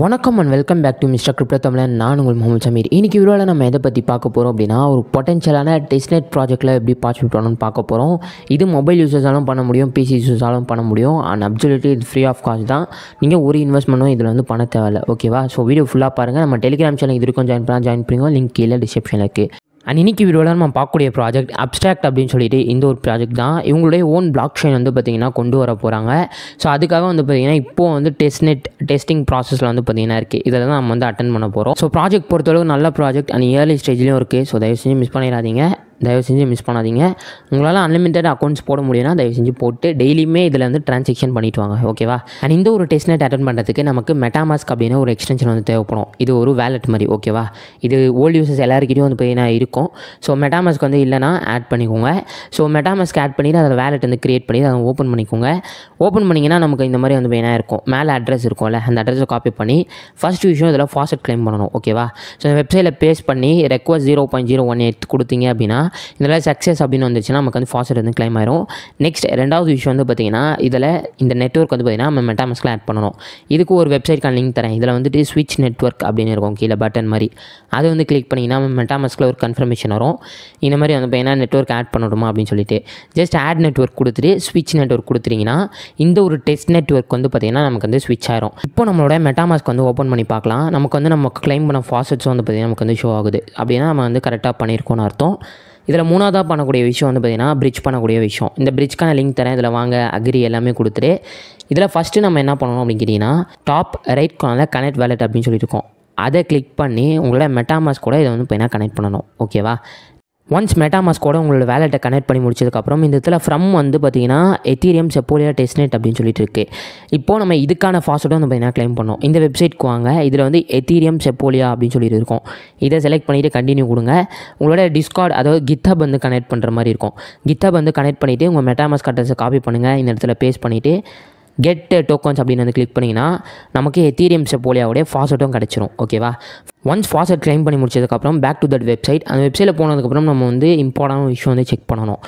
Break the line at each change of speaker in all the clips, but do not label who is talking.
வணக்கம் and welcome back to mister crypto தமிழன் நான் உங்கள் முகமது சமீர் இன்றைக்கி வீடியோவில் நம்ம எதை பற்றி பார்க்க போகிறோம் அப்படின்னா ஒரு பொட்டன்ஷியலான டெஸ்ட்நெட் ப்ராஜெக்ட்டில் எப்படி பார்ட்டிசிபேட் பண்ணணும்னு பார்க்க போகிறோம் இது மொபைல் யூசர்ஸாலும் பண்ண முடியும் பிசி யூசர்ஸாலும் பண்ண முடியும் அண்ட் அப்சல்யூட்லி இது ஃப்ரீ ஆஃப் காஸ்ட் தான் நீங்கள் ஒரு இன்வெஸ்ட்மெண்ட்டும் இதில் வந்து பண்ண தேவையில்லை ஓகேவா ஸோ வீடியோ ஃபுல்லாக பாருங்கள் நம்ம டெலிகிராம் சேனல் இதுக்கும் ஜாயின் பண்ணால் ஜாயின் பண்ணுங்க லிங்க் கீழே டிஸ்கிரிப்ஷனில் இருக்குது அண்ட் இன்றைக்கி வீடியோவில் நம்ம பார்க்கக்கூடிய ப்ராஜெக்ட் அப்ட்ராக்ட் அப்படின்னு சொல்லிட்டு இந்த ஒரு ப்ராஜெக்ட் தான் இவங்களுடைய ஓன் பிளாக் செயின் வந்து பார்த்திங்கன்னா கொண்டு வர போகிறாங்க ஸோ அதுக்காக வந்து பார்த்திங்கன்னா இப்போது வந்து டெஸ்ட் நெட் டெஸ்டிங் ப்ராசஸில் வந்து பார்த்திங்கன்னா இருக்குது இதில் தான் நம்ம வந்து அட்டன் பண்ண போகிறோம் ஸோ ப்ராஜெக்ட் பொறுத்தளவுக்கு நல்ல ப்ராஜெக்ட் அண்ட் இயர்லி ஸ்டேஜ்லேயும் இருக்குது ஸோ தயவு செஞ்சு மிஸ் பண்ணிடாதீங்க தயவு செஞ்சு மிஸ் பண்ணாதீங்க உங்களால் அன்லிமிட்டட் அக்கௌண்ட்ஸ் போட முடியும்னா தயவு செஞ்சு போட்டு டெய்லியுமே இதில் வந்து ட்ரான்சாக்ஷன் பண்ணிட்டு வாங்க ஓகேவா அண்ட் இந்த ஒரு டெஸ்ட் நெட் அட்டன் பண்ணுறதுக்கு நமக்கு மெட்டாமாஸ்க் அப்படின்னு ஒரு எக்ஸ்டென்ஷன் வந்து தேவைப்படும் இது ஒரு வேலட் மாதிரி ஓகேவா இது ஓல்டு யூசர்ஸ் எல்லாருக்கிட்டையும் வந்து போய் நான் இருக்கும் ஸோ மெட்டாமாஸ்க் வந்து இல்லைனா ஆட் பண்ணிக்கோங்க ஸோ மெட்டாமாஸ்க் ஆட் பண்ணிட்டு அதை வேலட் வந்து கிரியேட் பண்ணி அதை ஓப்பன் பண்ணிக்கோங்க ஓப்பன் பண்ணிங்கன்னா நமக்கு இந்த மாதிரி வந்து பெயினாக இருக்கும் மேலே அட்ரஸ் இருக்கும்ல அந்த அட்ரஸை காப்பி பண்ணி ஃபஸ்ட் விஷயம் இதில் ஃபாஸ்ட் கிளைம் பண்ணணும் ஓகேவா ஸோ இந்த வெப்சைட்டில் பேஸ் பண்ணி request zero point zero one eight கொடுத்தீங்க அப்படின்னா இதில் சக்ஸஸ் அப்படின்னு வந்துச்சுன்னா நமக்கு வந்து ஃபாஸ்ட் வந்து கிளைம் ஆயிரும் நெக்ஸ்ட் ரெண்டாவது விஷயம் வந்து பார்த்திங்கன்னா இதில் இந்த நெட்ஒர்க் வந்து பார்த்திங்கன்னா நம்ம மெட்டாமஸ்க்கு ஆட் பண்ணணும் இதுக்கு ஒரு வெப்சைட்க்கான லிங்க் தரேன் இதில் வந்துட்டு ஸ்விட்ச் நெட்ஒர்க் அப்படின்னு இருக்கும் கீழே பட்டன் மாதிரி அதை வந்து கிளிக் பண்ணிங்கன்னா நம்ம ஒரு கன்ஃபர்மேஷன் வரும் இந்த மாதிரி வந்து பார்த்திங்கன்னா நெட்ஒர்க் ஆட் பண்ணணுமா அப்படின்னு சொல்லிட்டு ஜஸ்ட் ஆட் நெட்ஒர்க் கொடுத்துட்டு ஸ்விட்ச் நெட்ஒர்க் கொடுத்துட்டிங்கன்னா இந்த ஒரு டெஸ்ட் நெட்ஒர்க் வந்து பார்த்திங்கன்னா நமக்கு வந்து ஸ்விட்ச் ஆயிரும் இப்போ நம்மளோட மெட்டாமாஸ்க் வந்து ஓப்பன் பண்ணி பார்க்கலாம் நமக்கு வந்து நம்ம கிளைம் பண்ண ஃபாசட்ஸும் வந்து பார்த்திங்கன்னா நமக்கு வந்து ஷோ ஆகுது அப்படின்னா நம்ம வந்து கரெக்டாக பண்ணியிருக்கோம்னு அர்த்தம் இதில் மூணாவதாக பண்ணக்கூடிய விஷயம் வந்து பார்த்திங்கன்னா பிரிட்ஜ் பண்ணக்கூடிய விஷயம் இந்த பிரிட்ஜ்க்கான லிங்க் தரேன் இதில் வாங்க அக்ரி எல்லாமே கொடுத்துட்டு இதில் ஃபஸ்ட்டு நம்ம என்ன பண்ணணும் அப்படின்னு கேட்டிங்கன்னா டாப் ரைட் கார்னரில் கனெக்ட் வேலெட் அப்படின்னு சொல்லியிருக்கோம் அதை கிளிக் பண்ணி உங்களோட மெட்டாமாஸ் கூட இதை வந்து பார்த்திங்கன்னா கனெக்ட் பண்ணணும் ஓகேவா ஒன்ஸ் கூட உங்களோட வேலெட்டை கனெக்ட் பண்ணி முடிச்சதுக்கப்புறம் இந்த இதில் ஃப்ரம் வந்து பார்த்தீங்கன்னா எத்தீரியம் செப்போலியா டெஸ்ட்நெட் அப்படின்னு சொல்லிட்டு இருக்கு இப்போது நம்ம இதுக்கான ஃபாஸ்ட்டும் வந்து பார்த்தீங்கன்னா கிளைம் பண்ணோம் இந்த வெப்சைட்க்கு வாங்க இதில் வந்து எத்தீரியம் செப்போலியா அப்படின்னு சொல்லிட்டு இருக்கோம் இதை செலக்ட் பண்ணிவிட்டு கண்டினியூ கொடுங்க உங்களோட டிஸ்கார்ட் அதாவது கித்தப் வந்து கனெக்ட் பண்ணுற மாதிரி இருக்கும் கித்தப் வந்து கனெக்ட் பண்ணிவிட்டு உங்கள் மெட்டாமாஸ்கார்ட்டை காப்பி பண்ணுங்கள் இந்த இடத்துல பேஸ்ட் பண்ணிவிட்டு கெட்டு டோக்கன்ஸ் அப்படின்னு வந்து கிளிக் பண்ணிங்கன்னா நமக்கு எத்தீரியம் செப்போலியாவுடைய ஃபாசட்டும் கிடச்சிரும் ஓகேவா ஒன்ஸ் ஃபாசட் கிளைம் பண்ணி முடிச்சதுக்கப்புறம் பேக் டு தட் வெப்சைட் அந்த வெப்சைட்டில் போனதுக்கப்புறம் நம்ம வந்து இம்பார்ட்டான விஷயம் வந்து செக் பண்ணணும்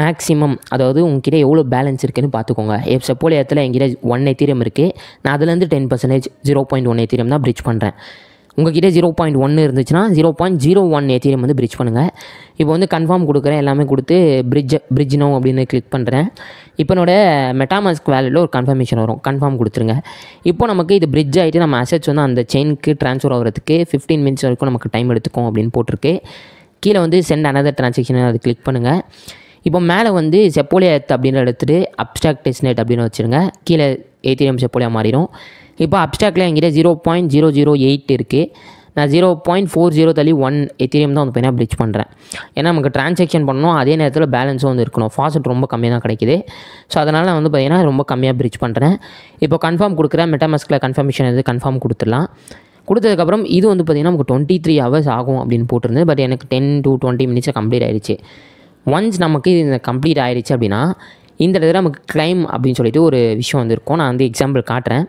மேக்ஸிமம் அதாவது உங்ககிட்ட எவ்வளோ பேலன்ஸ் இருக்குதுன்னு பார்த்துக்கோங்க எப் செப்போலியத்தில் எங்கிட்ட ஒன் எத்தீரியம் இருக்குது நான் அதுலேருந்து ten percentage zero point one Ethereum தான் பிரிச் பண்ணுறேன் உங்ககிட்ட ஜீரோ பாயிண்ட் ஒன்று இருந்துச்சுன்னா zero point zero one Ethereum வந்து பிரிட்ஜ் பண்ணுங்கள் இப்போ வந்து கன்ஃபார்ம் கொடுக்குறேன் எல்லாமே கொடுத்து பிரிட்ஜ் பிரிட்ஜ் நோ அப்படின்னு கிளிக் பண்ணுறேன் இப்போ என்னோடய மெட்டாமாஸ்க் வேலையில் ஒரு கன்ஃபர்மேஷன் வரும் கன்ஃபார்ம் கொடுத்துருங்க இப்போ நமக்கு இது பிரிட்ஜ் ஆகிட்டு நம்ம அசட்ஸ் வந்து அந்த செயினுக்கு ட்ரான்ஸ்ஃபர் ஆகிறதுக்கு ஃபிஃப்டீன் மினிட்ஸ் வரைக்கும் நமக்கு டைம் எடுத்துக்கும் அப்படின்னு போட்டிருக்கு கீழே வந்து சென்ட் அனதர் ட்ரான்சாக்ஷன் அது கிளிக் பண்ணுங்கள் இப்போ மேலே வந்து செப்போலியத் அப்படின்னு எடுத்துகிட்டு அப்டாக்ட் டெஸ்ட்நெட் அப்படின்னு வச்சுருங்க கீழே ஏத்திரியம் செப்போலியாக மாறிடும் இப்போ அப்டாக்கில் எங்கிட்ட zero point zero zero eight இருக்குது நான் ஜீரோ பாயிண்ட் ஃபோர் ஜீரோ தள்ளி ஒன் எத்திரியம் தான் வந்து பார்த்தீங்கன்னா பிரிட்ஜ் பண்ணுறேன் ஏன்னா நமக்கு டிரான்சாக்ஷன் பண்ணணும் அதே நேரத்தில் பேலன்ஸும் வந்து இருக்கணும் ஃபாஸ்ட் ரொம்ப கம்மியாக தான் கிடைக்குது ஸோ அதனால் நான் வந்து பார்த்திங்கன்னா ரொம்ப கம்மியாக பிரிட்ஜ் பண்ணுறேன் இப்போ கன்ஃபார்ம் கொடுக்குறேன் மெட்டாமஸ்கில் கன்ஃபர்மேஷன் எது கன்ஃபார்ம் கொடுத்துடலாம் கொடுத்ததுக்கப்புறம் இது வந்து பார்த்திங்கன்னா நமக்கு டுவெண்ட்டி த்ரீ ஹவர்ஸ் ஆகும் அப்படின்னு போட்டிருந்து பட் எனக்கு டென் டு டுவெண்ட்டி மினிட்ஸை கம்ப்ளீட் ஆயிடுச்சு ஒன்ஸ் நமக்கு இது கம்ப்ளீட் ஆயிடுச்சு அப்படின்னா இந்த இடத்துல நமக்கு கிளைம் அப்படின்னு சொல்லிட்டு ஒரு விஷயம் வந்திருக்கும் நான் வந்து எக்ஸாம்பிள் காட்டுறேன்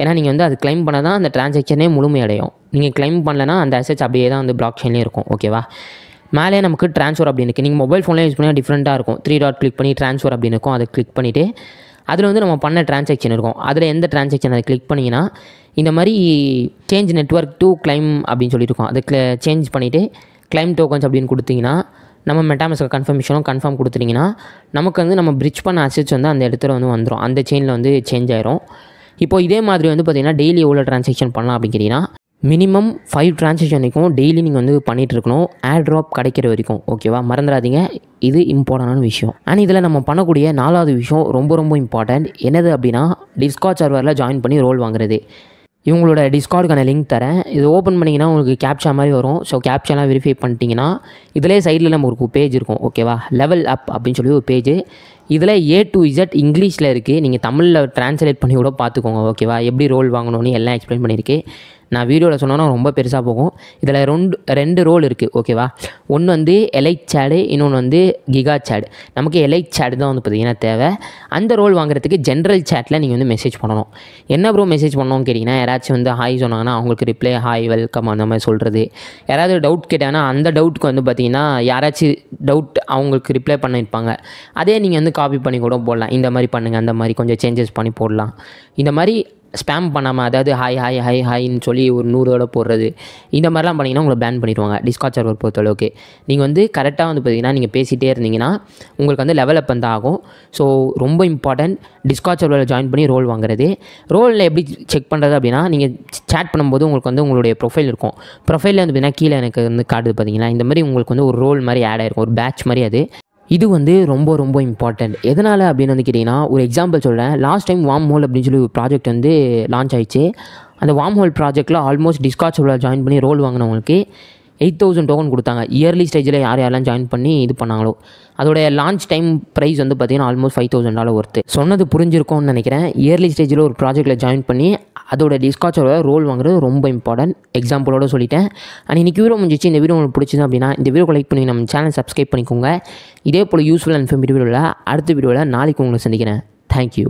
ஏன்னா நீங்கள் வந்து அது கிளைம் பண்ணால் தான் அந்த டிரான்சாக்ஷனே முழுமையடையும் நீங்கள் கிளைம் பண்ணலைன்னா அந்த அசட்ஸ் அப்படியே தான் வந்து பிளாக் செயின்லேயும் இருக்கும் ஓகேவா மேலே நமக்கு ட்ரான்ஸ்ஃபர் அப்படின்னு இருக்குது நீங்கள் மொபைல் ஃபோனில் யூஸ் பண்ணால் டிஃப்ரெண்ட்டாக இருக்கும் த்ரீ டாட் கிளிக் பண்ணி ட்ரான்ஸ்ஃபர் அப்படின்னு இருக்கும் அதை கிளிக் பண்ணிவிட்டு அதில் வந்து நம்ம பண்ண டிரான்சாக்ஷன் இருக்கும் அதில் எந்த டிரான்சாக்ஷன் அதை கிளிக் பண்ணிங்கன்னா இந்த மாதிரி சேஞ்ச் நெட்ஒர்க் டு கிளைம் அப்படின்னு சொல்லியிருக்கோம் அதை சேஞ்ச் பண்ணிவிட்டு கிளைம் டோக்கன்ஸ் அப்படின்னு கொடுத்தீங்கன்னா நம்ம மெட்டாமஸ்க்கு கன்ஃபர்மேஷனும் கன்ஃபார்ம் கொடுத்துட்டிங்கன்னா நமக்கு வந்து நம்ம பிரிட்ஜ் பண்ண அசிட்ஸ் வந்து அந்த இடத்துல வந்து வந்துடும் அந்த செயினில் வந்து சேஞ்ச் ஆயிரும் இப்போ இதே மாதிரி வந்து பார்த்திங்கன்னா டெய்லி எவ்வளோ ட்ரான்சாக்ஷன் பண்ணலாம் அப்படிங்கிறீங்கன்னா மினிமம் ஃபைவ் ட்ரான்சாக்ஷன் வரைக்கும் டெய்லி நீங்கள் வந்து பண்ணிகிட்ருக்கணும் ஏர் ட்ராப் கிடைக்கிற வரைக்கும் ஓகேவா மறந்துடாதீங்க இது இம்பார்ட்டண்டான விஷயம் அண்ட் இதில் நம்ம பண்ணக்கூடிய நாலாவது விஷயம் ரொம்ப ரொம்ப இம்பார்ட்டண்ட் என்னது அப்படின்னா டிஸ்காட் சர்வரில் ஜாயின் பண்ணி ரோல் வாங்குறது இவங்களோட டிஸ்கார்டுக்கான லிங்க் தரேன் இது ஓப்பன் பண்ணிங்கன்னா உங்களுக்கு கேப்ஷா மாதிரி வரும் ஸோ கேப்ஷாலாம் வெரிஃபை பண்ணிட்டீங்கன்னா இதிலே சைடில் நம்ம ஒரு பேஜ் இருக்கும் ஓகேவா லெவல் அப் அப்படின்னு சொல்லி ஒரு பேஜ் இதில் ஏ டு இசட் இங்கிலீஷில் இருக்குது நீங்கள் தமிழில் ட்ரான்ஸ்லேட் பண்ணி கூட பார்த்துக்கோங்க ஓகேவா எப்படி ரோல் வாங்கணும்னு எல்லாம் எக்ஸ்பிளைன் பண்ணியிருக்கு நான் வீடியோவில் சொன்னோன்னா ரொம்ப பெருசாக போகும் இதில் ரெண்டு ரெண்டு ரோல் இருக்குது ஓகேவா ஒன்று வந்து எலைட் சேடு இன்னொன்று வந்து கிகா சேடு நமக்கு எலைட் சேடு தான் வந்து பார்த்திங்கன்னா தேவை அந்த ரோல் வாங்குறதுக்கு ஜென்ரல் சேட்டில் நீங்கள் வந்து மெசேஜ் பண்ணணும் என்ன ப்ரோ மெசேஜ் பண்ணணும்னு கேட்டிங்கன்னா யாராச்சும் வந்து ஹாய் சொன்னாங்கன்னா அவங்களுக்கு ரிப்ளை ஹாய் வெல்கம் அந்த மாதிரி சொல்கிறது யாராவது டவுட் கேட்டாங்கன்னா அந்த டவுட்டுக்கு வந்து பார்த்திங்கன்னா யாராச்சும் டவுட் அவங்களுக்கு ரிப்ளை பண்ணியிருப்பாங்க அதே நீங்கள் வந்து காப்பி பண்ணி கூட போடலாம் இந்த மாதிரி பண்ணுங்கள் அந்த மாதிரி கொஞ்சம் சேஞ்சஸ் பண்ணி போடலாம் இந்த மாதிரி ஸ்பேம் பண்ணாமல் அதாவது ஹாய் ஹாய் ஹாய் ஹாய்னு சொல்லி ஒரு நூறோட போடுறது இந்த மாதிரிலாம் பண்ணிங்கன்னா உங்களை பேன் பண்ணிடுவாங்க டிஸ்காட் சர்வர் பொறுத்தளவுக்கு நீங்கள் வந்து கரெக்டாக வந்து பார்த்தீங்கன்னா நீங்கள் பேசிகிட்டே இருந்தீங்கன்னா உங்களுக்கு வந்து லெவல் அப் வந்து ஆகும் ஸோ ரொம்ப இம்பார்ட்டன்ட் டிஸ்கார்ட் சர்வரில் ஜாயின் பண்ணி ரோல் வாங்குறது ரோலில் எப்படி செக் பண்ணுறது அப்படின்னா நீங்கள் சேட் பண்ணும்போது உங்களுக்கு வந்து உங்களுடைய ப்ரொஃபைல் இருக்கும் ப்ரொஃபைலில் வந்து பார்த்தீங்கன்னா கீழே எனக்கு வந்து காட்டுது பார்த்தீங்கன்னா இந்த மாதிரி உங்களுக்கு வந்து ஒரு ரோல் மாதிரி ஆட் ஆயிருக்கும் ஒரு பேட்ச் மாதிரி அது இது வந்து ரொம்ப ரொம்ப இம்பார்ட்டண்ட் எதனால் அப்படின்னு வந்து கேட்டிங்கன்னா ஒரு எக்ஸாம்பிள் சொல்கிறேன் லாஸ்ட் டைம் வாம் ஹோல் அப்படின்னு சொல்லி ஒரு ப்ராஜெக்ட் வந்து லான்ச் ஆயிடுச்சு அந்த வாம் ஹோல் ப்ராஜெக்டில் ஆல்மோஸ்ட் டிஸ்கார்ட் ஜாயின் பண்ணி ரோல் வாங்கினவங்களுக்கு எயிட் தௌசண்ட் டோக்கன் கொடுத்தாங்க இயர்லி ஸ்டேஜில் யார் யாரெல்லாம் ஜாயின் பண்ணி இது பண்ணாங்களோ அதோடைய லான்ச் டைம் ப்ரைஸ் வந்து பார்த்திங்கன்னா almost five thousand dollar worth சொன்னது புரிஞ்சிருக்கோம்னு நினைக்கிறேன் இயர்லி ஸ்டேஜில் ஒரு ப்ராஜெக்ட்டில் ஜாயின் பண்ணி அதோட டிஸ்காச்சோட ரோல் வாங்குறது ரொம்ப இம்பார்ட்டன்ட் எக்ஸாம்பிளோட சொல்லிட்டேன் அண்ட் இன்னைக்கு வீடியோ முடிஞ்சிச்சு இந்த வீடியோ உங்களுக்கு பிடிச்சிது அப்படின்னா இந்த வீடியோ லைக் பண்ணி நம்ம சேனல் சப்ஸ்கிரைப் பண்ணிக்கோங்க இதே போல் யூஸ்ஃபுல் அண்ட் இன்ஃபர்மேட்டிவ் வீடியோவில் அடுத்த வீடியோவில் நாளைக்கு உங்களை சந்திக்கிறேன் தேங்க்யூ